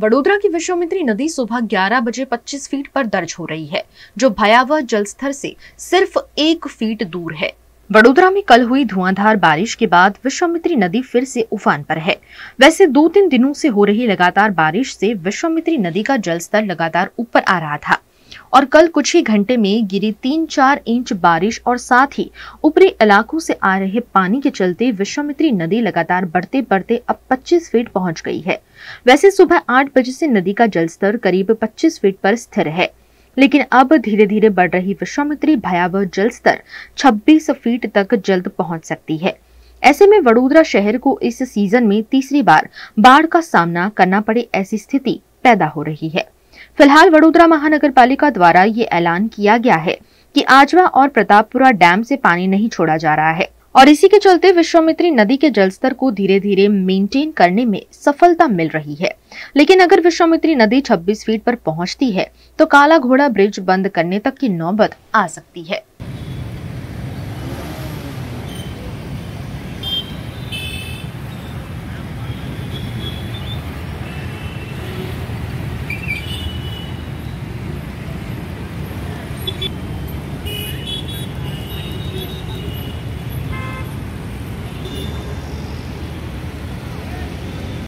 वडोदरा की विश्वामित्री नदी सुबह 11 बजे 25 फीट पर दर्ज हो रही है जो भयावह जलस्तर से सिर्फ एक फीट दूर है वडोदरा में कल हुई धुआंधार बारिश के बाद विश्वामित्री नदी फिर से उफान पर है वैसे दो तीन दिनों से हो रही लगातार बारिश से विश्वामित्री नदी का जलस्तर लगातार ऊपर आ रहा था और कल कुछ ही घंटे में गिरी तीन चार इंच बारिश और साथ ही ऊपरी इलाकों से आ रहे पानी के चलते विश्वामित्री नदी लगातार बढ़ते बढ़ते अब 25 फीट पहुंच गई है वैसे सुबह 8 बजे से नदी का जलस्तर करीब 25 फीट पर स्थिर है लेकिन अब धीरे धीरे बढ़ रही विश्वामित्री भयावह जल स्तर छब्बीस फीट तक जल्द पहुंच सकती है ऐसे में वडोदरा शहर को इस सीजन में तीसरी बार बाढ़ का सामना करना पड़े ऐसी स्थिति पैदा हो रही है फिलहाल वडोदरा महानगर पालिका द्वारा ये ऐलान किया गया है कि आजवा और प्रतापपुरा डैम से पानी नहीं छोड़ा जा रहा है और इसी के चलते विश्वामित्री नदी के जलस्तर को धीरे धीरे मेंटेन करने में सफलता मिल रही है लेकिन अगर विश्वामित्री नदी 26 फीट पर पहुंचती है तो काला घोड़ा ब्रिज बंद करने तक की नौबत आ सकती है